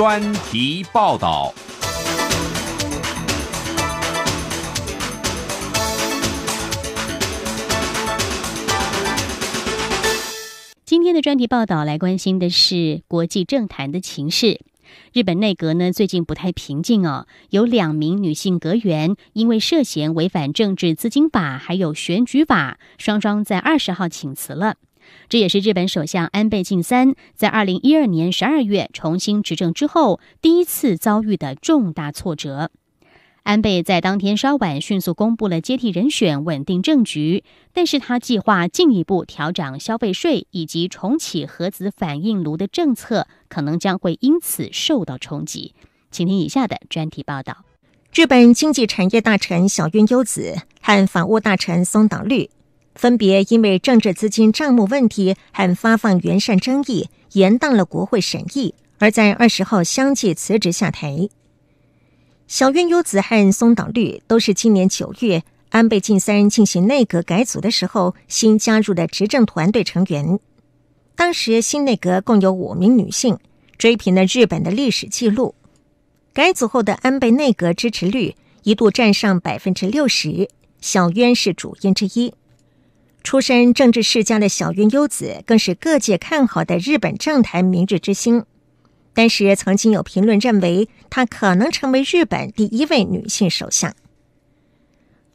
专题报道。今天的专题报道来关心的是国际政坛的情势。日本内阁呢最近不太平静哦，有两名女性阁员因为涉嫌违反政治资金法还有选举法，双双在二十号请辞了。这也是日本首相安倍晋三在二零一二年十二月重新执政之后第一次遭遇的重大挫折。安倍在当天稍晚迅速公布了接替人选，稳定政局。但是他计划进一步调整消费税以及重启核子反应炉的政策，可能将会因此受到冲击。请听以下的专题报道：日本经济产业大臣小渊优子和法务大臣松岛绿。分别因为政治资金账目问题和发放原善争议，延宕了国会审议，而在二十号相继辞职下台。小渊优子和松岛绿都是今年九月安倍晋三进行内阁改组的时候新加入的执政团队成员。当时新内阁共有五名女性，追平了日本的历史记录。改组后的安倍内阁支持率一度占上百分之六十，小渊是主因之一。出身政治世家的小渊优子，更是各界看好的日本政坛明日之星。当时曾经有评论认为，她可能成为日本第一位女性首相。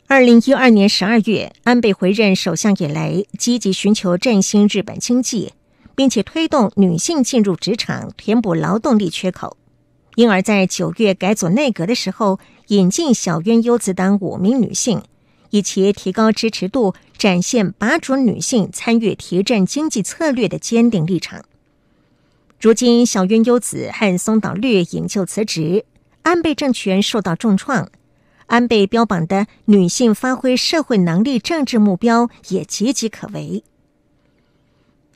二零一二年十二月，安倍回任首相以来，积极寻求振兴日本经济，并且推动女性进入职场，填补劳动力缺口，因而，在九月改组内阁的时候，引进小渊优子等五名女性。以其提高支持度，展现把准女性参与提振经济策略的坚定立场。如今，小渊优子和松岛绿引咎辞职，安倍政权受到重创。安倍标榜的女性发挥社会能力政治目标也岌岌可危。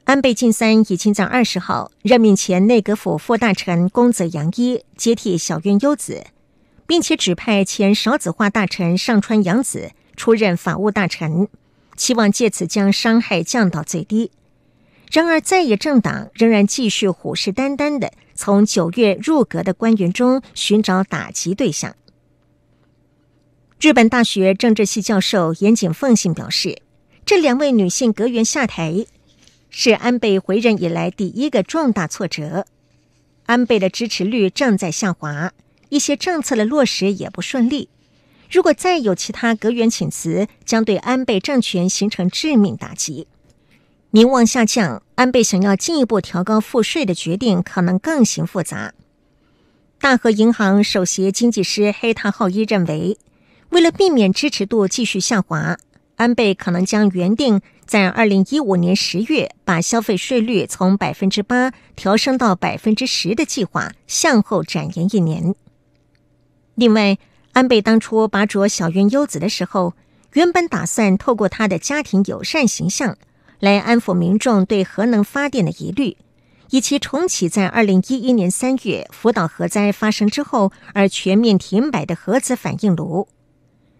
安倍晋三已经在二十号任命前内阁府副大臣宫泽洋一接替小渊优子，并且指派前少子化大臣上川洋子。出任法务大臣，期望借此将伤害降到最低。然而，在野政党仍然继续虎视眈眈地从九月入阁的官员中寻找打击对象。日本大学政治系教授岩井奉信表示，这两位女性阁员下台是安倍回任以来第一个重大挫折。安倍的支持率正在下滑，一些政策的落实也不顺利。如果再有其他阁员请辞，将对安倍政权形成致命打击，名望下降。安倍想要进一步调高赋税的决定可能更形复杂。大和银行首席经济师黑塔浩一认为，为了避免支持度继续下滑，安倍可能将原定在二零一五年十月把消费税率从百分之八调升到百分之十的计划向后展延一年。另外。安倍当初拔擢小渊优子的时候，原本打算透过他的家庭友善形象来安抚民众对核能发电的疑虑，以及重启在2011年三月福岛核灾发生之后而全面停摆的核子反应炉。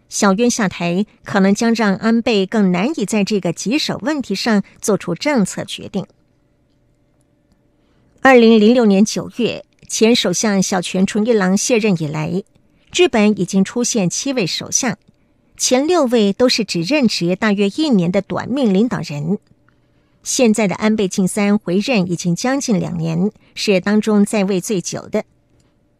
小渊下台可能将让安倍更难以在这个棘手问题上做出政策决定。2006年9月，前首相小泉纯一郎卸任以来。日本已经出现七位首相，前六位都是只任职大约一年的短命领导人。现在的安倍晋三回任已经将近两年，是当中在位最久的。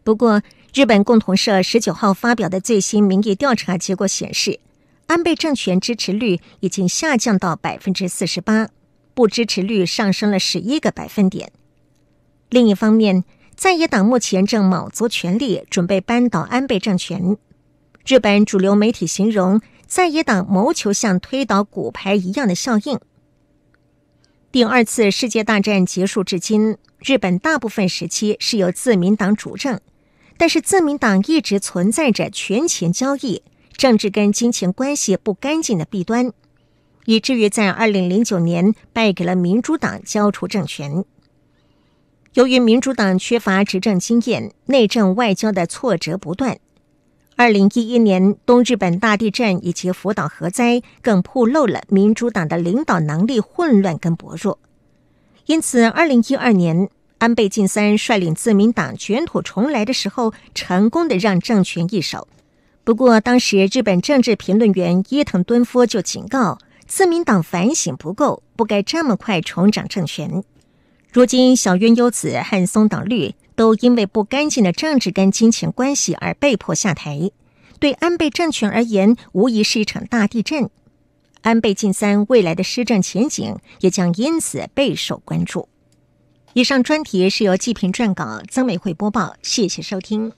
不过，日本共同社十九号发表的最新民意调查结果显示，安倍政权支持率已经下降到百分之四十八，不支持率上升了十一个百分点。另一方面，在野党目前正卯足全力，准备扳倒安倍政权。日本主流媒体形容，在野党谋求像推倒骨牌一样的效应。第二次世界大战结束至今，日本大部分时期是由自民党主政，但是自民党一直存在着权钱交易、政治跟金钱关系不干净的弊端，以至于在二零零九年败给了民主党，交出政权。由于民主党缺乏执政经验，内政外交的挫折不断。二零一一年东日本大地震以及福岛核灾，更暴露了民主党的领导能力混乱跟薄弱。因此，二零一二年安倍晋三率领自民党卷土重来的时候，成功的让政权易手。不过，当时日本政治评论员伊藤敦夫就警告，自民党反省不够，不该这么快重掌政权。如今，小渊优子和松岛绿都因为不干净的政治跟金钱关系而被迫下台，对安倍政权而言，无疑是一场大地震。安倍晋三未来的施政前景也将因此备受关注。以上专题是由季平撰稿，曾美惠播报，谢谢收听。